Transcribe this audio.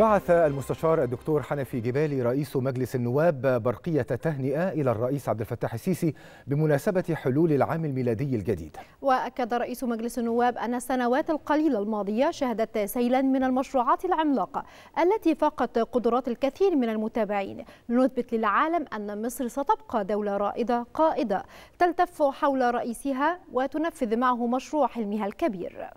بعث المستشار الدكتور حنفي جبالي رئيس مجلس النواب برقية تهنئة إلى الرئيس عبد الفتاح السيسي بمناسبة حلول العام الميلادي الجديد وأكد رئيس مجلس النواب أن السنوات القليلة الماضية شهدت سيلا من المشروعات العملاقة التي فاقت قدرات الكثير من المتابعين لنثبت للعالم أن مصر ستبقى دولة رائدة قائدة تلتف حول رئيسها وتنفذ معه مشروع حلمها الكبير